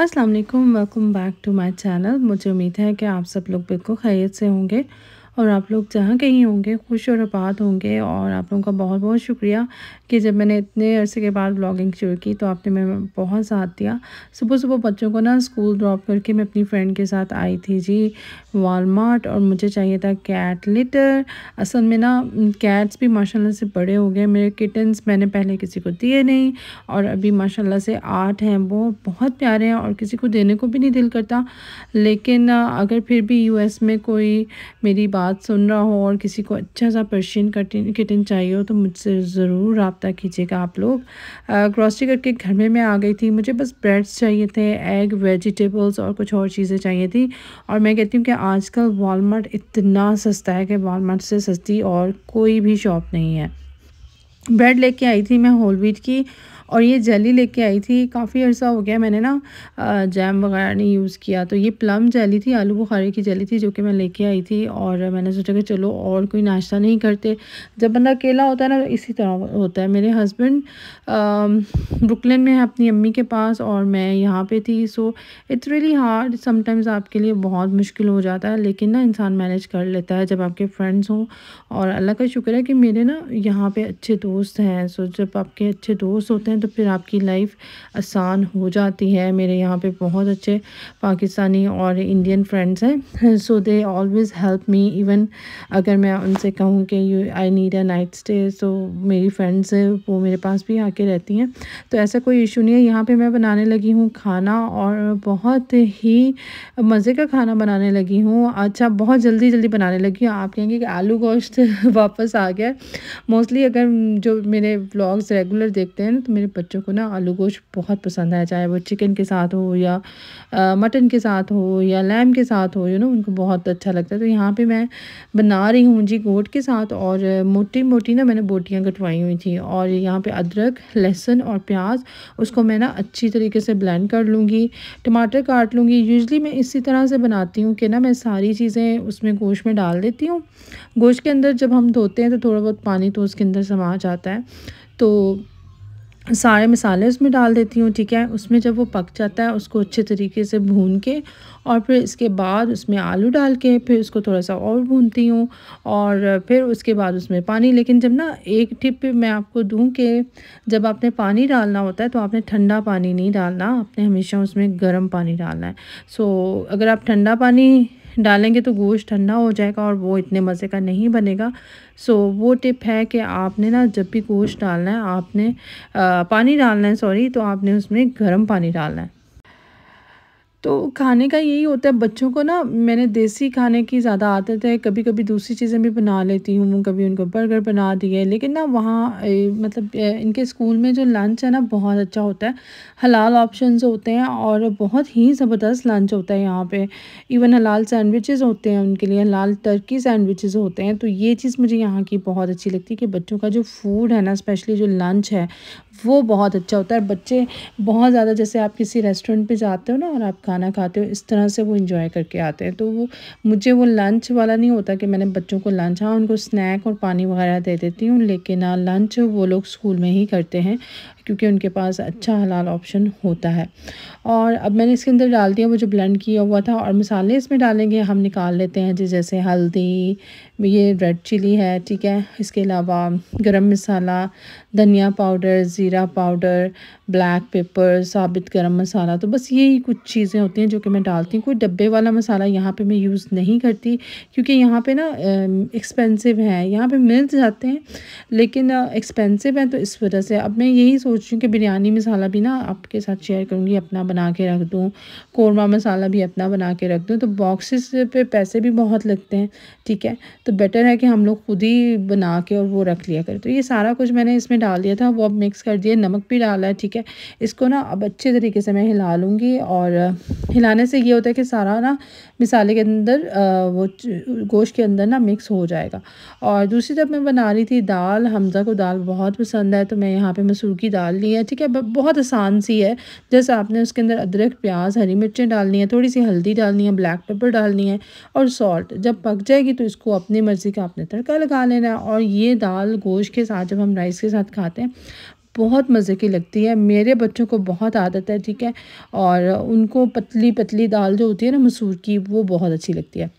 Aslam welcome back to my channel मुझे उम्मीद है कि आप सब लोग बिल्कुल खैरियत से होंगे और आप लोग जहाँ कहीं होंगे खुश और आबाद होंगे और आप लोगों का बहुत बहुत शुक्रिया कि जब मैंने इतने अरसे के बाद ब्लॉगिंग शुरू की तो आपने मैं बहुत साथ दिया सुबह सुबह बच्चों को ना स्कूल ड्रॉप करके मैं अपनी फ्रेंड के साथ आई थी जी वॉलमार्ट और मुझे चाहिए था कैट लिटर असल में ना कैट्स भी माशाल्लाह से बड़े हो गए मेरे किटन्स मैंने पहले किसी को दिए नहीं और अभी माशाल्लाह से आठ हैं वो बहुत प्यारे हैं और किसी को देने को भी नहीं दिल करता लेकिन अगर फिर भी यूएस में कोई मेरी बात बात सुन रहा हो और किसी को अच्छा सा पर्शियन कटिन किटन चाहिए हो तो मुझसे ज़रूर रबता कीजिएगा आप लोग क्रॉसरी करके घर में मैं आ गई थी मुझे बस ब्रेड्स चाहिए थे एग वेजिटेबल्स और कुछ और चीज़ें चाहिए थी और मैं कहती हूँ कि आजकल वॉलमार्ट इतना सस्ता है कि वॉलमार्ट से सस्ती और कोई भी शॉप नहीं है ब्रेड लेके आई थी मैं होल की और ये जेली लेके आई थी काफ़ी अर्सा हो गया मैंने ना जैम वगैरह नहीं यूज़ किया तो ये प्लम जेली थी आलू बुखारे की जेली थी जो कि मैं लेके आई थी और मैंने सोचा कि चलो और कोई नाश्ता नहीं करते जब बंदा अकेला होता है ना इसी तरह होता है मेरे हस्बैंड ब्रुकलिन में है अपनी अम्मी के पास और मैं यहाँ पर थी so it's really hard sometimes आपके लिए बहुत मुश्किल हो जाता है लेकिन ना इंसान मैनेज कर लेता है जब आपके फ्रेंड्स हों और अल्लाह का शुक्र है कि मेरे ना यहाँ पर अच्छे दोस्त हैं सो जब आपके अच्छे दोस्त होते हैं तो फिर आपकी लाइफ आसान हो जाती है मेरे यहाँ पे बहुत अच्छे पाकिस्तानी और इंडियन फ्रेंड्स हैं so they always help me even अगर मैं उनसे कहूँ कि you I need a night stay so मेरी फ्रेंड्स वो मेरे पास भी आके रहती हैं तो ऐसा कोई इशू नहीं है यहाँ पर मैं बनाने लगी हूँ खाना और बहुत ही मज़े का खाना बनाने लगी हूँ अच्छा बहुत जल्दी जल्दी बनाने लगी हूँ आप कहेंगे कि आलू गोश्त वापस आ गया मोस्टली अगर जो मेरे ब्लॉग्स रेगुलर देखते हैं तो मेरे मेरे बच्चों को ना आलू गोश्त बहुत पसंद है चाहे वो चिकन के साथ हो या मटन के साथ हो या लैम के साथ हो यू नो उनको बहुत अच्छा लगता है तो यहाँ पे मैं बना रही हूँ जी गोट के साथ और मोटी मोटी ना मैंने बोटियाँ कटवाई हुई थी और यहाँ पर अदरक लहसुन और प्याज उसको मैं ना अच्छी तरीके से ब्लेंड कर लूँगी टमाटर काट लूँगी यूजली मैं इसी तरह से बनाती हूँ कि ना मैं सारी चीज़ें उसमें गोश्त में डाल देती हूँ गोश्त के अंदर जब हम धोते हैं तो थोड़ा बहुत पानी तो उसके अंदर समा जाता है तो सारे मसाले उसमें डाल देती हूँ ठीक है उसमें जब वो पक जाता है उसको अच्छे तरीके से भून के और फिर इसके बाद उसमें आलू डाल के फिर उसको थोड़ा सा और भूनती हूँ और फिर उसके बाद उसमें पानी लेकिन जब ना एक टिप मैं आपको दूँ कि जब आपने पानी डालना होता है तो आपने ठंडा पानी नहीं डालना आपने हमेशा उसमें गर्म पानी डालना है सो अगर आप ठंडा पानी डालेंगे तो गोश्त ठंडा हो जाएगा और वो इतने मज़े का नहीं बनेगा सो वो टिप है कि आपने ना जब भी गोश्त डालना है आपने आ, पानी डालना है सॉरी तो आपने उसमें गर्म पानी डालना है तो खाने का यही होता है बच्चों को ना मैंने देसी खाने की ज़्यादा आदत है कभी कभी दूसरी चीज़ें भी बना लेती हूँ कभी उनको बर्गर बना दिए लेकिन ना वहाँ मतलब इनके स्कूल में जो लंच है ना बहुत अच्छा होता है हलाल ऑप्शंस होते हैं और बहुत ही ज़बरदस्त लंच होता है यहाँ पे इवन हलाल सैंडविचेज़ होते हैं उनके लिए हलाल टर्की सैंडविचेज़ होते हैं तो ये चीज़ मुझे यहाँ की बहुत अच्छी लगती है कि बच्चों का जो फूड है ना स्पेशली जो लंच है वो बहुत अच्छा होता है बच्चे बहुत ज़्यादा जैसे आप किसी रेस्टोरेंट पे जाते हो ना और आप खाना खाते हो इस तरह से वो इन्जॉय करके आते हैं तो वो मुझे वो लंच वाला नहीं होता कि मैंने बच्चों को लंच हाँ उनको स्नैक और पानी वगैरह दे देती हूँ लेकिन लंच हाँ, वो लोग स्कूल में ही करते हैं क्योंकि उनके पास अच्छा हलाल ऑप्शन होता है और अब मैंने इसके अंदर डाल दिया वो जो ब्लेंड किया हुआ था और मसाले इसमें डालेंगे हम निकाल लेते हैं जी जैसे हल्दी ये रेड चिली है ठीक है इसके अलावा गरम मसाला धनिया पाउडर ज़ीरा पाउडर ब्लैक पेपर साबित गरम मसाला तो बस यही कुछ चीज़ें होती हैं जो कि मैं डालती हूँ कोई डब्बे वाला मसाला यहाँ पे मैं यूज़ नहीं करती क्योंकि यहाँ पे ना एक्सपेंसिव है यहाँ पे मिल जाते हैं लेकिन एक्सपेंसिव है तो इस वजह से अब मैं यही सोच सोच रही हूँ कि बिरयानी मसाला भी ना आपके साथ शेयर करूँगी अपना बना के रख दूँ कौरमा मसाला भी अपना बना के रख दूँ तो बॉक्सेस पे पैसे भी बहुत लगते हैं ठीक है तो बेटर है कि हम लोग खुद ही बना के और वो रख लिया करें तो ये सारा कुछ मैंने इसमें डाल दिया था वो अब मिक्स कर दिया नमक भी डाला है ठीक है इसको ना अब अच्छे तरीके से मैं हिला लूँगी और हिलाने से ये होता है कि सारा ना मिसाले के अंदर वो गोश्त के अंदर ना मिक्स हो जाएगा और दूसरी तरफ मैं बना रही थी दाल हमज़ा को दाल बहुत पसंद है तो मैं यहाँ पर मसूर की दाल डाल ली है ठीक है बहुत आसान सी है जैसे आपने उसके अंदर अदरक प्याज हरी मिर्चें डालनी है थोड़ी सी हल्दी डालनी है ब्लैक पेपर डालनी है और सॉल्ट जब पक जाएगी तो इसको अपनी मर्ज़ी का आपने तड़का लगा लेना है और ये दाल गोश्त के साथ जब हम राइस के साथ खाते हैं बहुत मज़े की लगती है मेरे बच्चों को बहुत आदत है ठीक है और उनको पतली पतली दाल जो होती है ना मसूर की वो बहुत अच्छी लगती है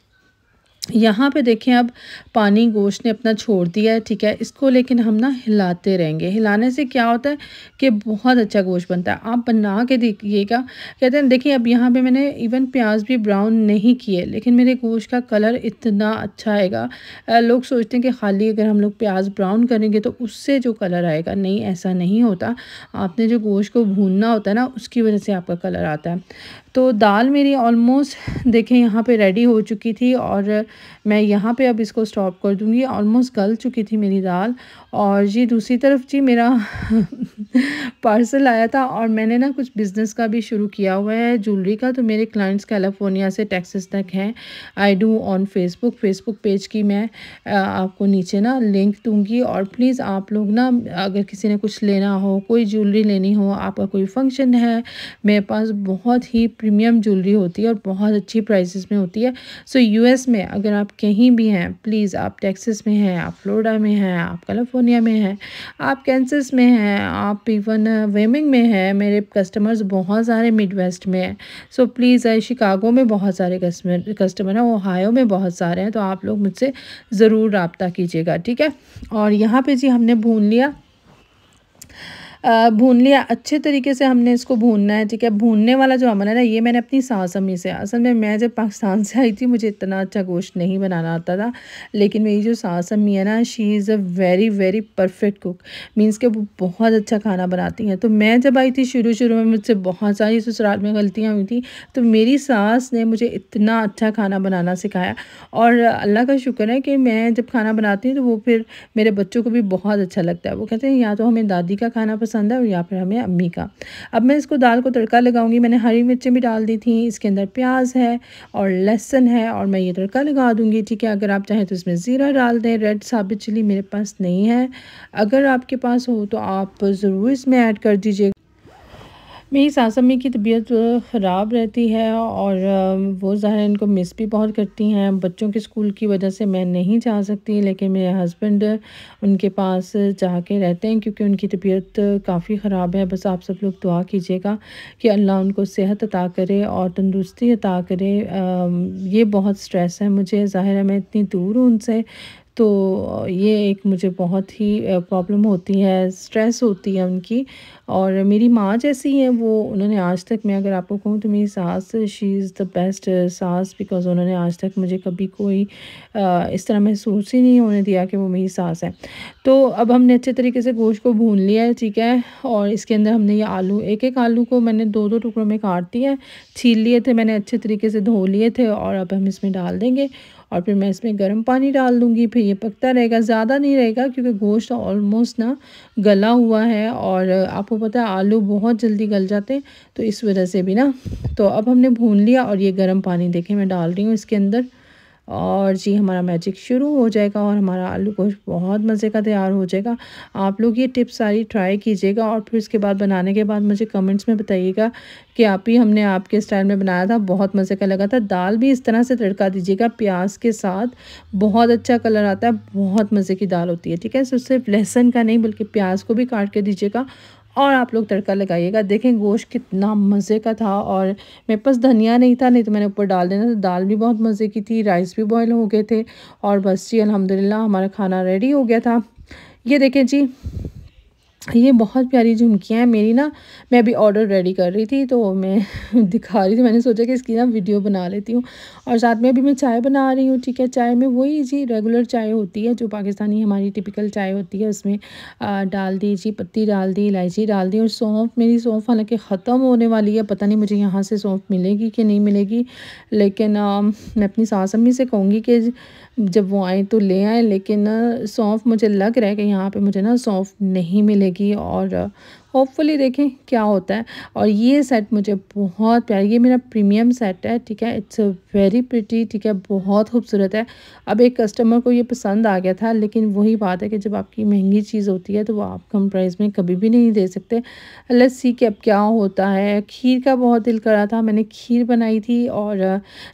यहाँ पे देखें अब पानी गोश्त ने अपना छोड़ दिया है ठीक है इसको लेकिन हम ना हिलाते रहेंगे हिलाने से क्या होता है कि बहुत अच्छा गोश्त बनता है आप बना के देखिएगा कहते हैं देखिए अब यहाँ पे मैंने इवन प्याज भी ब्राउन नहीं किए लेकिन मेरे गोश्त का कलर इतना अच्छा आएगा लोग सोचते हैं कि खाली अगर हम लोग प्याज ब्राउन करेंगे तो उससे जो कलर आएगा नहीं ऐसा नहीं होता आपने जो गोश्त को भूनना होता है ना उसकी वजह से आपका कलर आता है तो दाल मेरी ऑलमोस्ट देखें यहाँ पर रेडी हो चुकी थी और मैं यहाँ पे अब इसको स्टॉप कर दूँगी ऑलमोस्ट गल चुकी थी मेरी दाल और जी दूसरी तरफ जी मेरा पार्सल आया था और मैंने ना कुछ बिज़नेस का भी शुरू किया हुआ है ज्वेलरी का तो मेरे क्लाइंट्स कैलिफोर्निया से टैक्सेस तक हैं I do on Facebook Facebook page की मैं आपको नीचे ना लिंक दूँगी और प्लीज़ आप लोग ना अगर किसी ने कुछ लेना हो कोई ज्वेलरी लेनी हो आपका कोई फंक्शन है मेरे पास बहुत ही प्रीमियम ज्वेलरी होती है और बहुत अच्छी प्राइसेस में होती है सो so, यूएस में अगर आप कहीं भी हैं प्लीज़ आप टेक्सस में हैं आप फ्लोरिडा में हैं आप कैलिफोर्निया में हैं आप कैंसस में हैं आप इवन वेमिंग uh, में हैं मेरे कस्टमर्स बहुत सारे मिड वेस्ट में हैं सो प्लीज़ शिकागो में बहुत सारे कस्टमर कस्टमर हैं ओहायो में बहुत सारे हैं तो आप लोग मुझसे ज़रूर रबता कीजिएगा ठीक है और यहाँ पर जी हमने भून लिया भून लिया अच्छे तरीके से हमने इसको भूनना है ठीक है भूनने वाला जो अमल है ना ये मैंने अपनी सास अम्मी से असल में मैं जब पाकिस्तान से आई थी मुझे इतना अच्छा गोश्त नहीं बनाना आता था लेकिन मेरी जो सास अम्मी है ना she is a very very perfect cook means के वो बहुत अच्छा खाना बनाती हैं तो मैं जब आई थी शुरू शुरू में मुझसे बहुत सारी ससुराल में गलतियाँ हुई थी तो मेरी सास ने मुझे इतना अच्छा खाना बनाना सिखाया और अल्लाह का शुक्र है कि मैं जब खाना बनाती हूँ तो वो फिर मेरे बच्चों को भी बहुत अच्छा लगता है वो कहते हैं या तो हमें दादी का खाना पसंद पसंद है और या फिर हमें अम्मी का अब मैं इसको दाल को तड़का लगाऊंगी मैंने हरी मिर्चें भी डाल दी थी इसके अंदर प्याज है और लहसन है और मैं ये तड़का लगा दूंगी ठीक है अगर आप चाहें तो इसमें ज़ीरा डाल दें रेड साबित चिली मेरे पास नहीं है अगर आपके पास हो तो आप ज़रूर इसमें ऐड कर दीजिएगा मेरी सास अम्मी की तबीयत ख़राब रहती है और वो ज़ाहिर इनको मिस भी बहुत करती हैं बच्चों के स्कूल की वजह से मैं नहीं जा सकती लेकिन मेरे हस्बैंड उनके पास जा के रहते हैं क्योंकि उनकी तबीयत काफ़ी ख़राब है बस आप सब लोग दुआ कीजिएगा कि अल्लाह उनको सेहत अता करे और तंदुरुस्ती अता करे ये बहुत स्ट्रेस है मुझे ज़ाहिर है मैं इतनी दूर हूँ उनसे तो ये एक मुझे बहुत ही प्रॉब्लम होती है स्ट्रेस होती है उनकी और मेरी माँ जैसी हैं वो उन्होंने आज तक मैं अगर आपको कहूँ तो मेरी सास शी इज़ द बेस्ट सास बिकॉज उन्होंने आज तक मुझे कभी कोई इस तरह महसूस ही नहीं होने दिया कि वो मेरी सास है तो अब हमने अच्छे तरीके से गोश्त को भून लिया है ठीक है और इसके अंदर हमने ये आलू एक एक आलू को मैंने दो दो टुकड़ों में काट दिया है छील लिए थे मैंने अच्छे तरीके से धो लिए थे और अब हम इसमें डाल देंगे और फिर मैं इसमें गर्म पानी डाल दूँगी फिर ये पकता रहेगा ज़्यादा नहीं रहेगा क्योंकि गोश्त ऑलमोस्ट ना गला हुआ है और आपको पता है आलू बहुत जल्दी गल जाते हैं तो इस वजह से भी ना तो अब हमने भून लिया और ये गर्म पानी देखें मैं डाल रही हूँ इसके अंदर और जी हमारा मैजिक शुरू हो जाएगा और हमारा आलू गोश्त बहुत मज़े का तैयार हो जाएगा आप लोग ये टिप्स सारी ट्राई कीजिएगा और फिर उसके बाद बनाने के बाद मुझे कमेंट्स में बताइएगा कि आप ही हमने आपके स्टाइल में बनाया था बहुत मज़े का लगा था दाल भी इस तरह से तड़का दीजिएगा प्याज के साथ बहुत अच्छा कलर आता है बहुत मज़े की दाल होती है ठीक है सिर्फ लहसन का नहीं बल्कि प्याज को भी काट के दीजिएगा और आप लोग तड़का लगाइएगा देखें गोश्त कितना मज़े का था और मेरे पास धनिया नहीं था नहीं तो मैंने ऊपर डाल देना था दाल भी बहुत मज़े की थी राइस भी बॉयल हो गए थे और बस जी अलहमदिल्ला हमारा खाना रेडी हो गया था ये देखें जी ये बहुत प्यारी झुमकियाँ हैं मेरी ना मैं अभी ऑर्डर रेडी कर रही थी तो मैं दिखा रही थी मैंने सोचा कि इसकी ना वीडियो बना लेती हूँ और साथ में अभी मैं चाय बना रही हूँ ठीक है चाय में वही जी रेगुलर चाय होती है जो पाकिस्तानी हमारी टिपिकल चाय होती है उसमें आ, डाल दी जी पत्ती डाल दी इलायची डाल दी और सौंफ मेरी सौंफ हालांकि ख़त्म होने वाली है पता नहीं मुझे यहाँ से सौंफ मिलेगी कि नहीं मिलेगी लेकिन आ, मैं अपनी सास अम्मी से कहूँगी कि जब वो आए तो ले आए लेकिन सौंफ मुझे लग रहा है कि यहाँ पे मुझे ना सौंफ नहीं मिलेगी और होपफुली देखें क्या होता है और ये सेट मुझे बहुत प्यार ये मेरा प्रीमियम सेट है ठीक है इट्स वेरी प्रिटी ठीक है बहुत खूबसूरत है अब एक कस्टमर को ये पसंद आ गया था लेकिन वही बात है कि जब आपकी महंगी चीज़ होती है तो वो आप कम प्राइस में कभी भी नहीं दे सकते लस्सी के अब क्या होता है खीर का बहुत दिल करा था मैंने खीर बनाई थी और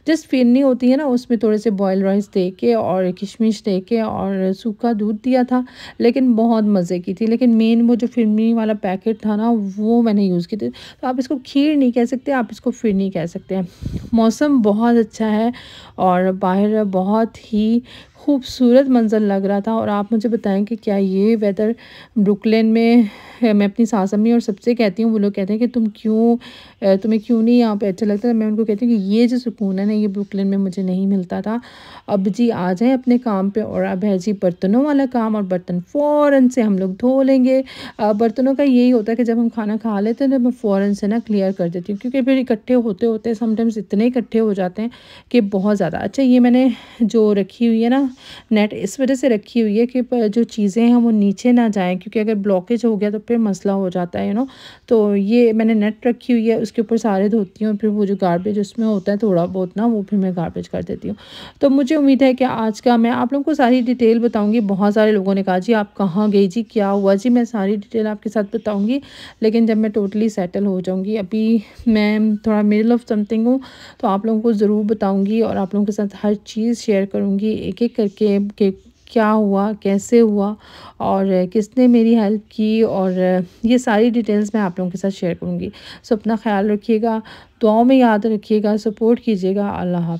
जस्ट uh, फिरनी होती है ना उसमें थोड़े से बॉयल राइस दे के और किशमिश दे के और सूखा दूध दिया था लेकिन बहुत मज़े की थी लेकिन मेन वो जो फिरनी वाला पैकेट पैकेट था ना वो मैंने यूज़ की थी तो आप इसको खीर नहीं कह सकते आप इसको फिर नहीं कह सकते मौसम बहुत अच्छा है और बाहर बहुत ही खूबसूरत मंज़र लग रहा था और आप मुझे बताएं कि क्या ये वेदर ब्रुकलिन में मैं अपनी सास अम्मी और सबसे कहती हूँ वो लोग कहते हैं कि तुम क्यों तुम्हें क्यों नहीं यहाँ पे अच्छा लगता मैं उनको कहती हूँ कि ये जो सुकून है ना ये ब्रुकलिन में मुझे नहीं मिलता था अब जी आ जाए अपने काम पे और अब है जी बर्तनों वाला काम और बर्तन फ़ौर से हम लोग धो लेंगे बर्तनों का यही होता है कि जब हम खाना खा लेते हैं तो मैं फ़ौर से ना क्लियर कर देती हूँ क्योंकि फिर इकट्ठे होते होते समटाइम्स इतने इकट्ठे हो जाते हैं कि बहुत ज़्यादा अच्छा ये मैंने जो रखी हुई है ना नेट इस वजह से रखी हुई है कि जो चीज़ें हैं वो नीचे ना जाएँ क्योंकि अगर ब्लॉकेज हो गया तो फिर मसला हो जाता है यू नो तो ये मैंने नेट रखी हुई है उसके ऊपर सारे धोती हूँ फिर वो जो गार्बेज उसमें होता है थोड़ा बहुत ना वो फिर मैं गार्बेज कर देती हूँ तो मुझे उम्मीद है कि आज का मैं आप लोगों को सारी डिटेल बताऊँगी बहुत सारे लोगों ने कहा जी आप कहाँ गई जी क्या हुआ जी मैं सारी डिटेल आपके साथ बताऊँगी लेकिन जब मैं टोटली सेटल हो जाऊँगी अभी मैं थोड़ा मिडल ऑफ समथिंग हूँ तो आप लोगों को ज़रूर बताऊँगी और आप लोगों के साथ हर चीज़ शेयर करूँगी एक एक करके के क्या हुआ कैसे हुआ और किसने मेरी हेल्प की और ये सारी डिटेल्स मैं आप लोगों के साथ शेयर करूँगी सो अपना ख्याल रखिएगा दुआओं में याद रखिएगा सपोर्ट कीजिएगा अल्लाह